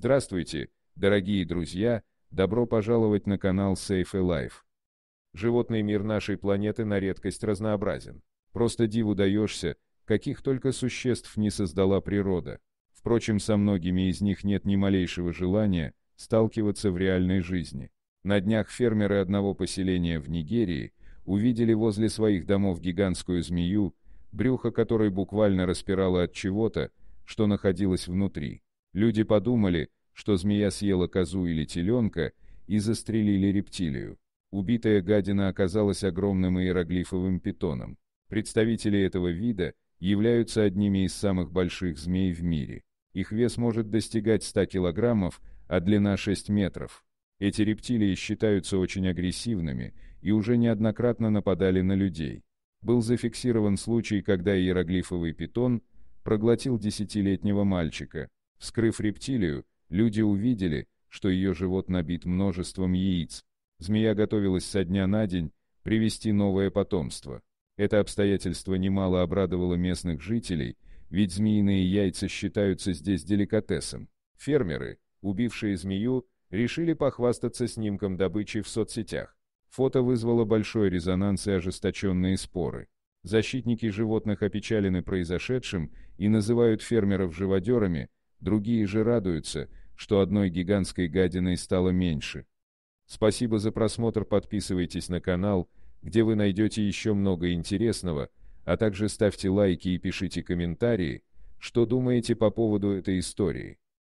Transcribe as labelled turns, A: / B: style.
A: Здравствуйте, дорогие друзья, добро пожаловать на канал Safe Life. Животный мир нашей планеты на редкость разнообразен. Просто диву даешься, каких только существ не создала природа. Впрочем, со многими из них нет ни малейшего желания сталкиваться в реальной жизни. На днях фермеры одного поселения в Нигерии увидели возле своих домов гигантскую змею, брюхо которой буквально распирало от чего-то, что находилось внутри. Люди подумали, что змея съела козу или теленка, и застрелили рептилию. Убитая гадина оказалась огромным иероглифовым питоном. Представители этого вида являются одними из самых больших змей в мире. Их вес может достигать 100 килограммов, а длина 6 метров. Эти рептилии считаются очень агрессивными и уже неоднократно нападали на людей. Был зафиксирован случай, когда иероглифовый питон проглотил десятилетнего мальчика, Вскрыв рептилию, люди увидели, что ее живот набит множеством яиц. Змея готовилась со дня на день привести новое потомство. Это обстоятельство немало обрадовало местных жителей, ведь змеиные яйца считаются здесь деликатесом. Фермеры, убившие змею, решили похвастаться снимком добычи в соцсетях. Фото вызвало большой резонанс и ожесточенные споры. Защитники животных опечалены произошедшим и называют фермеров живодерами, Другие же радуются, что одной гигантской гадиной стало меньше. Спасибо за просмотр, подписывайтесь на канал, где вы найдете еще много интересного, а также ставьте лайки и пишите комментарии, что думаете по поводу этой истории.